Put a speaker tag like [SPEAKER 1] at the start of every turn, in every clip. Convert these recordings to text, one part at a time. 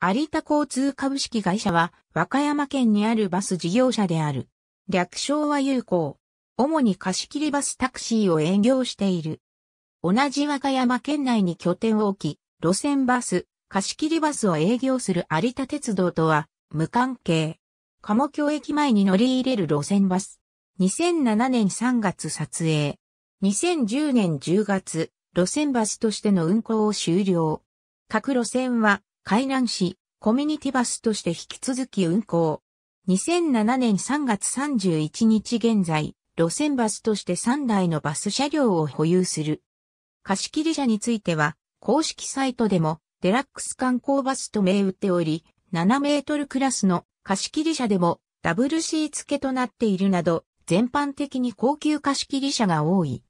[SPEAKER 1] 有田交通株式会社は和歌山県にあるバス事業者である。略称は有効。主に貸し切りバスタクシーを営業している。同じ和歌山県内に拠点を置き、路線バス、貸し切りバスを営業する有田鉄道とは無関係。鴨京駅前に乗り入れる路線バス。2007年3月撮影。2010年10月、路線バスとしての運行を終了。各路線は海南市、コミュニティバスとして引き続き運行。2007年3月31日現在、路線バスとして3台のバス車両を保有する。貸切車については、公式サイトでも、デラックス観光バスと銘打っており、7メートルクラスの貸切車でも、ダブルシー付けとなっているなど、全般的に高級貸切車が多い。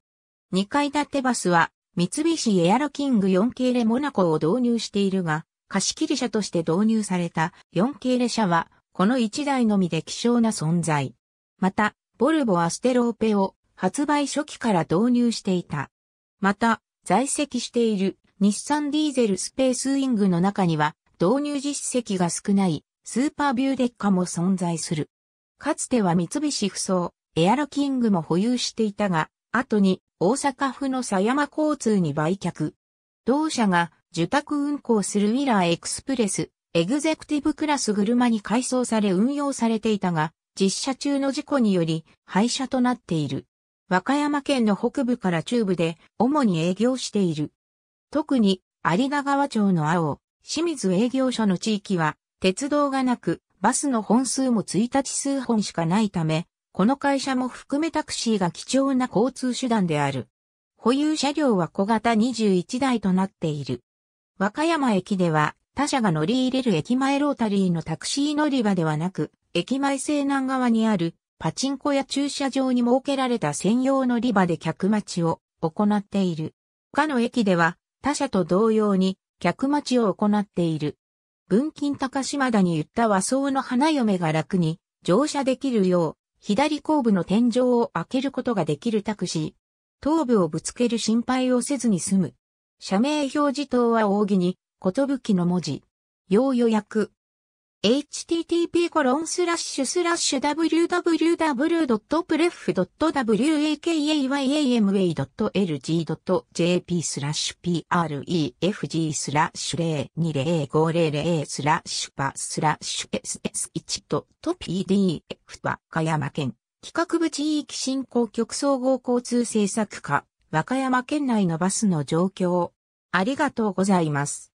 [SPEAKER 1] 2階建てバスは、三菱エアロキング 4K レモナコを導入しているが、貸切車として導入された4系列車は、この1台のみで希少な存在。また、ボルボアステローペを発売初期から導入していた。また、在籍している日産ディーゼルスペースウィングの中には、導入実績が少ないスーパービューデッカも存在する。かつては三菱不走、エアロキングも保有していたが、後に大阪府の狭山交通に売却。同社が受託運行するウィラーエクスプレス、エグゼクティブクラス車に改装され運用されていたが、実車中の事故により廃車となっている。和歌山県の北部から中部で主に営業している。特に有田川町の青、清水営業所の地域は鉄道がなくバスの本数も1日数本しかないため、この会社も含めタクシーが貴重な交通手段である。保有車両は小型21台となっている。和歌山駅では、他社が乗り入れる駅前ロータリーのタクシー乗り場ではなく、駅前西南側にあるパチンコや駐車場に設けられた専用乗り場で客待ちを行っている。他の駅では他社と同様に客待ちを行っている。文金高島田に言った和装の花嫁が楽に乗車できるよう、左後部の天井を開けることができるタクシー。頭部をぶつける心配をせずに済む。社名表示等は扇に、寿の文字。要予約。http www.pref.wakayamway.lg.jp スラッシュ prefg スラッシュ020500スラッシュパスラッシュ ss1 と pdf は岡山県企画部地域振興局総合交通政策課和歌山県内のバスの状況。ありがとうございます。